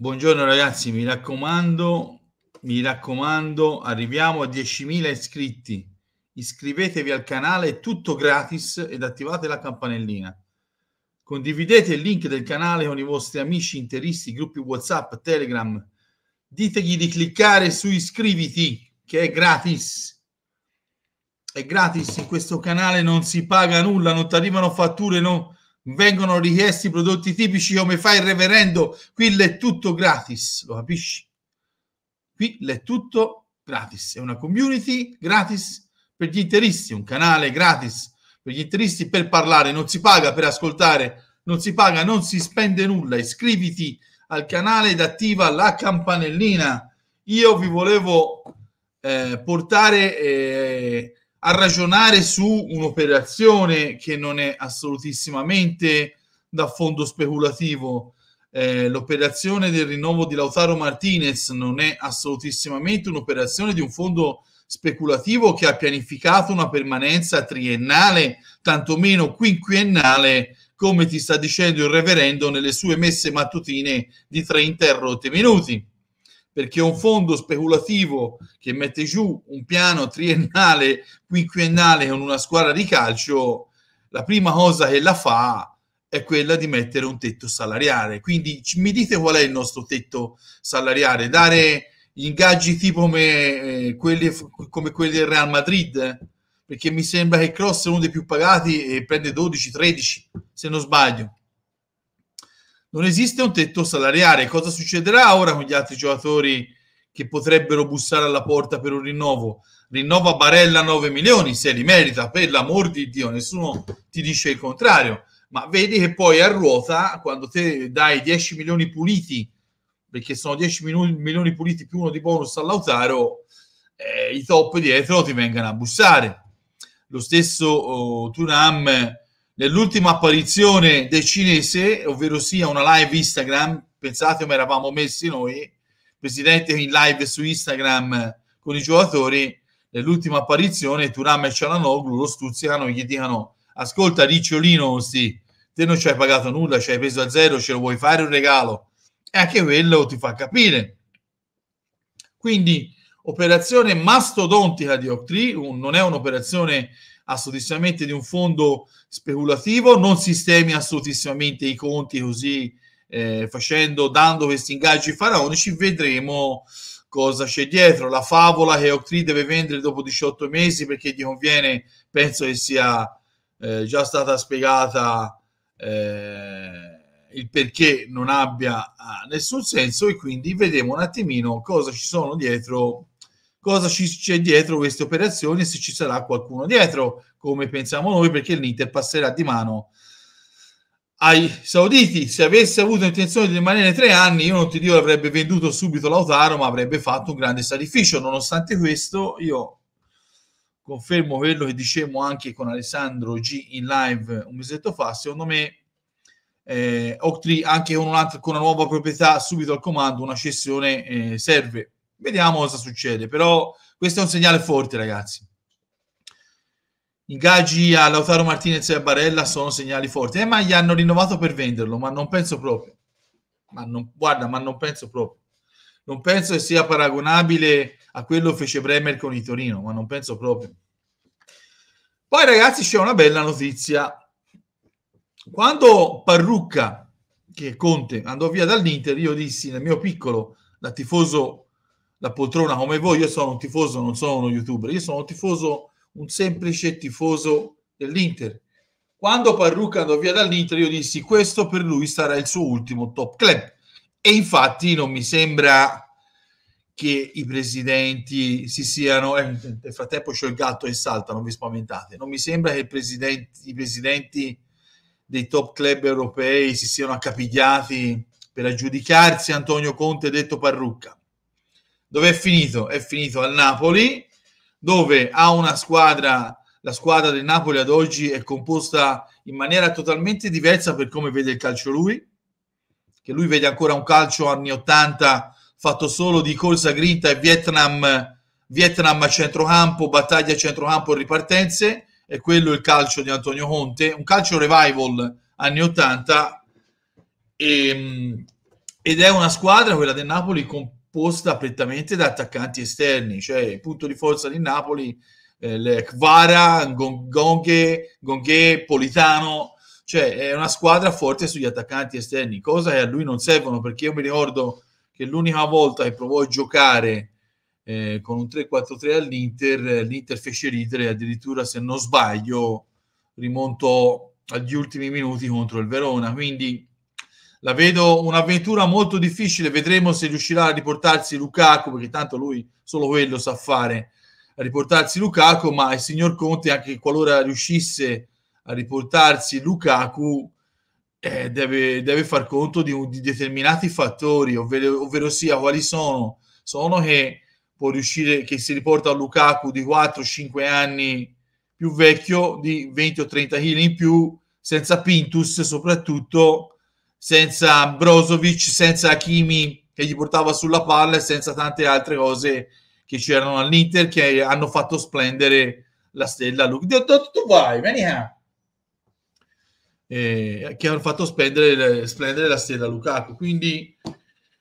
Buongiorno ragazzi, mi raccomando, mi raccomando, arriviamo a 10.000 iscritti. Iscrivetevi al canale, è tutto gratis ed attivate la campanellina. Condividete il link del canale con i vostri amici interisti, gruppi WhatsApp, Telegram. Ditegli di cliccare su iscriviti, che è gratis. È gratis, in questo canale non si paga nulla, non ti arrivano fatture, no? vengono richiesti prodotti tipici come fa il reverendo, qui l'è tutto gratis, lo capisci? Qui l'è tutto gratis, è una community gratis per gli interisti, un canale gratis per gli interisti per parlare, non si paga per ascoltare, non si paga, non si spende nulla, iscriviti al canale ed attiva la campanellina. Io vi volevo eh, portare... Eh, a ragionare su un'operazione che non è assolutissimamente da fondo speculativo. Eh, l'operazione del rinnovo di Lautaro Martinez non è assolutissimamente un'operazione di un fondo speculativo che ha pianificato una permanenza triennale, tantomeno quinquennale, come ti sta dicendo il reverendo nelle sue messe mattutine di tre interrotte minuti perché un fondo speculativo che mette giù un piano triennale, quinquennale con una squadra di calcio, la prima cosa che la fa è quella di mettere un tetto salariale. Quindi mi dite qual è il nostro tetto salariale? Dare gli ingaggi tipo come, eh, quelli, come quelli del Real Madrid? Perché mi sembra che Cross è uno dei più pagati e prende 12-13, se non sbaglio non esiste un tetto salariale. Cosa succederà ora con gli altri giocatori che potrebbero bussare alla porta per un rinnovo? Rinnova Barella 9 milioni, se li merita, per l'amor di Dio, nessuno ti dice il contrario. Ma vedi che poi a ruota, quando te dai 10 milioni puliti, perché sono 10 milioni, puliti più uno di bonus all'Autaro, eh, i top dietro ti vengano a bussare. Lo stesso oh, Tunam nell'ultima apparizione del cinese, ovvero sia una live Instagram, pensate come eravamo messi noi, presidente in live su Instagram con i giocatori, nell'ultima apparizione Turam e Cialanoglu lo stuzzicano e gli dicono ascolta Ricciolino, sì, te non ci hai pagato nulla, ci hai preso a zero, ce lo vuoi fare un regalo? E anche quello ti fa capire. Quindi operazione mastodontica di Octree, non è un'operazione assolutamente di un fondo speculativo, non sistemi assolutamente i conti così eh, facendo, dando questi ingaggi faraonici, vedremo cosa c'è dietro. La favola che Octree deve vendere dopo 18 mesi perché gli conviene, penso che sia eh, già stata spiegata eh, il perché non abbia ah, nessun senso e quindi vedremo un attimino cosa ci sono dietro cosa ci c'è dietro queste operazioni e se ci sarà qualcuno dietro, come pensiamo noi, perché l'Inter passerà di mano ai sauditi. Se avesse avuto intenzione di rimanere tre anni, io non ti dico avrebbe venduto subito Lautaro, ma avrebbe fatto un grande sacrificio. Nonostante questo, io confermo quello che dicevamo anche con Alessandro G in live un mesetto fa, secondo me eh, Octri anche con, con, una nuova proprietà subito al comando una cessione eh, serve Vediamo cosa succede, però questo è un segnale forte, ragazzi. Ingaggi a Lautaro Martinez e a Barella sono segnali forti. Eh, ma gli hanno rinnovato per venderlo, ma non penso proprio. Ma non, guarda, ma non penso proprio. Non penso che sia paragonabile a quello che fece Bremer con il Torino, ma non penso proprio. Poi ragazzi c'è una bella notizia. Quando Parrucca, che Conte, andò via dall'Inter, io dissi nel mio piccolo, da tifoso la poltrona come voi, io sono un tifoso, non sono uno youtuber, io sono un tifoso, un semplice tifoso dell'Inter. Quando Parrucca andò via dall'Inter io dissi questo per lui sarà il suo ultimo top club e infatti non mi sembra che i presidenti si siano eh, nel frattempo c'è il gatto e salta non vi spaventate non mi sembra che presidenti, i presidenti dei top club europei si siano accapigliati per aggiudicarsi Antonio Conte detto Parrucca dove è finito? È finito al Napoli, dove ha una squadra, la squadra del Napoli ad oggi è composta in maniera totalmente diversa per come vede il calcio lui, che lui vede ancora un calcio anni 80 fatto solo di corsa grinta e Vietnam, Vietnam a centrocampo, battaglia a centrocampo e ripartenze, è quello il calcio di Antonio Conte, un calcio revival anni 80 e, ehm, ed è una squadra, quella del Napoli, con posta prettamente da attaccanti esterni, cioè il punto di forza di Napoli, eh, Kvara, Gonghe, Gonghe, Politano, cioè è una squadra forte sugli attaccanti esterni, cosa che a lui non servono perché io mi ricordo che l'unica volta che provò a giocare eh, con un 3-4-3 all'Inter, l'Inter fece ridere addirittura se non sbaglio rimonto agli ultimi minuti contro il Verona, quindi la vedo un'avventura molto difficile, vedremo se riuscirà a riportarsi Lukaku, perché tanto lui solo quello sa fare, a riportarsi Lukaku, ma il signor Conte, anche qualora riuscisse a riportarsi Lukaku, eh, deve, deve, far conto di, di determinati fattori, ovvero, ovvero sia quali sono, sono che può riuscire, che si riporta a Lukaku di 4-5 anni più vecchio, di 20 o 30 kg in più, senza Pintus soprattutto, senza Brozovic, senza Kimi che gli portava sulla palla e senza tante altre cose che c'erano all'Inter che hanno fatto splendere la stella Luke. Dove tu vai? Eh, che hanno fatto splendere, splendere la stella Lukaku. Quindi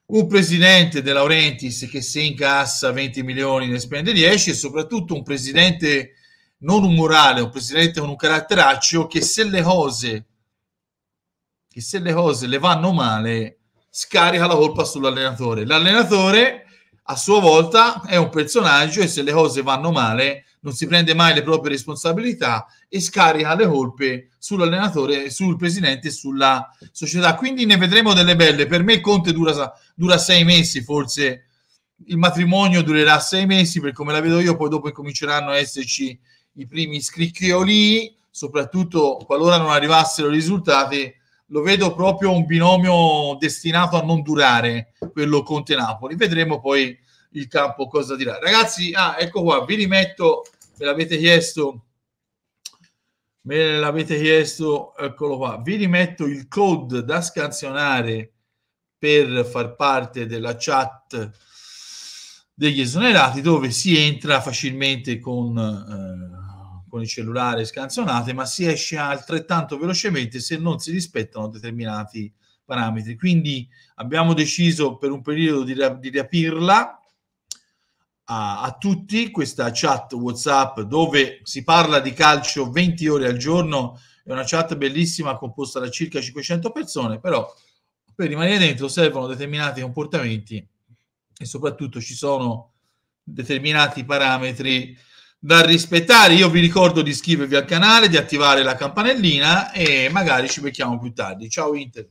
un presidente De Laurentiis che se incassa 20 milioni ne spende 10 e soprattutto un presidente non umorale, un presidente con un caratteraccio che se le cose che se le cose le vanno male, scarica la colpa sull'allenatore. L'allenatore, a sua volta, è un personaggio e se le cose vanno male, non si prende mai le proprie responsabilità e scarica le colpe sull'allenatore, sul presidente e sulla società. Quindi ne vedremo delle belle. Per me il Conte dura, dura sei mesi, forse il matrimonio durerà sei mesi, per come la vedo io, poi dopo cominceranno a esserci i primi scricchioli, soprattutto qualora non arrivassero i risultati lo vedo proprio un binomio destinato a non durare, quello Conte-Napoli. Vedremo poi il campo cosa dirà. Ragazzi, ah, ecco qua, vi rimetto, me l'avete chiesto, me l'avete chiesto, eccolo qua, vi rimetto il code da scansionare per far parte della chat degli esonerati dove si entra facilmente con... Eh, con il cellulare scansionate, ma si esce altrettanto velocemente se non si rispettano determinati parametri. Quindi abbiamo deciso per un periodo di, di riaprirla a, a, tutti questa chat WhatsApp dove si parla di calcio 20 ore al giorno. È una chat bellissima composta da circa 500 persone, però per rimanere dentro servono determinati comportamenti e soprattutto ci sono determinati parametri da rispettare. Io vi ricordo di iscrivervi al canale, di attivare la campanellina e magari ci becchiamo più tardi. Ciao Inter.